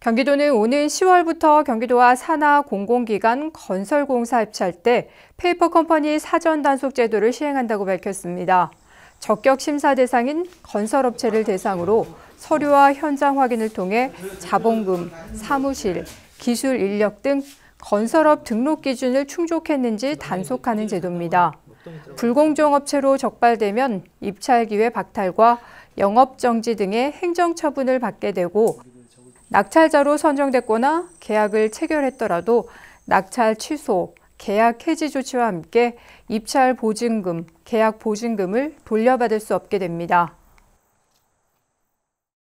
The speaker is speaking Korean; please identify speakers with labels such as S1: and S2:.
S1: 경기도는 오는 10월부터 경기도와 산하 공공기관 건설공사 입찰 때 페이퍼 컴퍼니 사전 단속 제도를 시행한다고 밝혔습니다. 적격 심사 대상인 건설업체를 대상으로 서류와 현장 확인을 통해 자본금, 사무실, 기술 인력 등 건설업 등록 기준을 충족했는지 단속하는 제도입니다. 불공정 업체로 적발되면 입찰 기회 박탈과 영업 정지 등의 행정 처분을 받게 되고 낙찰자로 선정됐거나 계약을 체결했더라도 낙찰 취소, 계약 해지 조치와 함께 입찰 보증금, 계약 보증금을 돌려받을 수 없게 됩니다.